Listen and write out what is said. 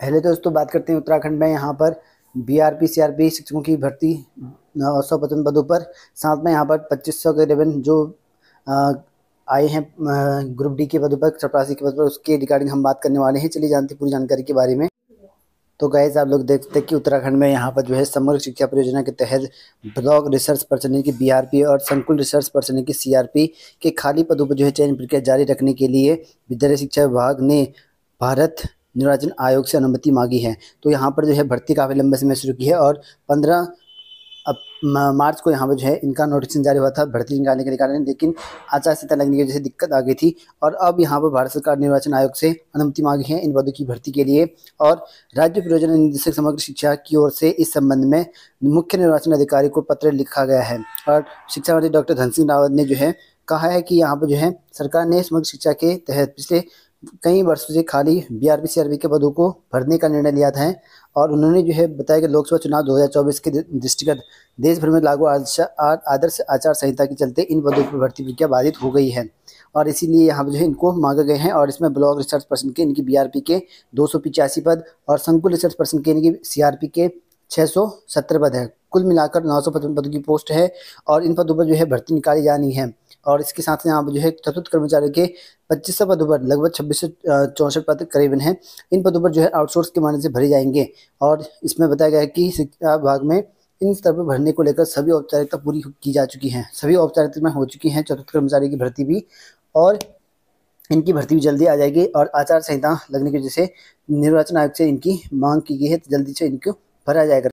पहले तो दोस्तों बात करते हैं उत्तराखंड में यहाँ पर B R P C R P शिक्षकों की भर्ती नौ सौ पचपन पदों पर साथ में यहाँ पर पच्चीस सौ के रेवन जो आए हैं ग्रुप डी के पदों पर चपरासी के पद पर उसके रिगार्डिंग हम बात करने वाले हैं चलिए जानते पूरी जानकारी के बारे में तो गैस आप लोग देखते हैं कि उत्तराखंड में यहाँ पर जो है समग्र शिक्षा परियोजना के तहत ब्लॉक रिसर्च पर्सन की बीआरपी और संकुल रिसर्च पर्सन की सीआरपी के खाली पदों पर जो है चयन प्रक्रिया जारी रखने के लिए विद्यालय शिक्षा विभाग ने भारत निर्वाचन आयोग से अनुमति मांगी है तो यहाँ पर जो है भर्ती काफ़ी लंबे समय शुरू की है और पंद्रह मार्च को यहाँ पर जो है इनका नोटिस जारी हुआ था भर्ती निकालने के कारण लेकिन आचार संहिता लगने की वजह से दिक्कत आ गई थी और अब यहाँ पर भारत सरकार निर्वाचन आयोग से अनुमति मांगी है इन पदों की भर्ती के लिए और राज्य प्रयोजन निदेशक समग्र शिक्षा की ओर से इस संबंध में मुख्य निर्वाचन अधिकारी को पत्र लिखा गया है और शिक्षा मंत्री डॉक्टर धन सिंह रावत ने जो है कहा है कि यहाँ पर जो है सरकार ने समग्र शिक्षा के तहत पिछले कई वर्षों से खाली आर सीआरबी के पदों को भरने का निर्णय लिया था और उन्होंने जो है बताया कि लोकसभा चुनाव 2024 के दृष्टिगत देश भर में लागू आदर्श आचार संहिता के चलते इन पदों पर भर्ती प्रक्रिया बाधित हो गई है और इसीलिए यहाँ जो है इनको मांगे गए हैं और इसमें ब्लॉक रिसर्च पर्सन के इनकी बी के दो पद और संकुल रिसर्च पर्सन के इनकी सी के छः पद है कुल मिलाकर नौ पदों की पोस्ट है और इन पदों पर जो है भर्ती निकाली जानी है और इसके साथ ही आप जो है चतुर्थ कर्मचारी के पच्चीस सौ पदों पर लगभग छब्बीस सौ चौंसठ पद करीबन हैं इन पदों पर जो है आउटसोर्स के माने से भरे जाएंगे और इसमें बताया गया है कि शिक्षा विभाग में इन स्तर पर भरने को लेकर सभी औपचारिकता पूरी की जा चुकी है सभी औपचारिकता में हो चुकी है चतुर्थ कर्मचारी की भर्ती भी और इनकी भर्ती भी जल्दी आ जाएगी और आचार संहिता लगने की वजह से निर्वाचन आयोग से इनकी मांग की गई है तो जल्दी से इनको भरा जाएगा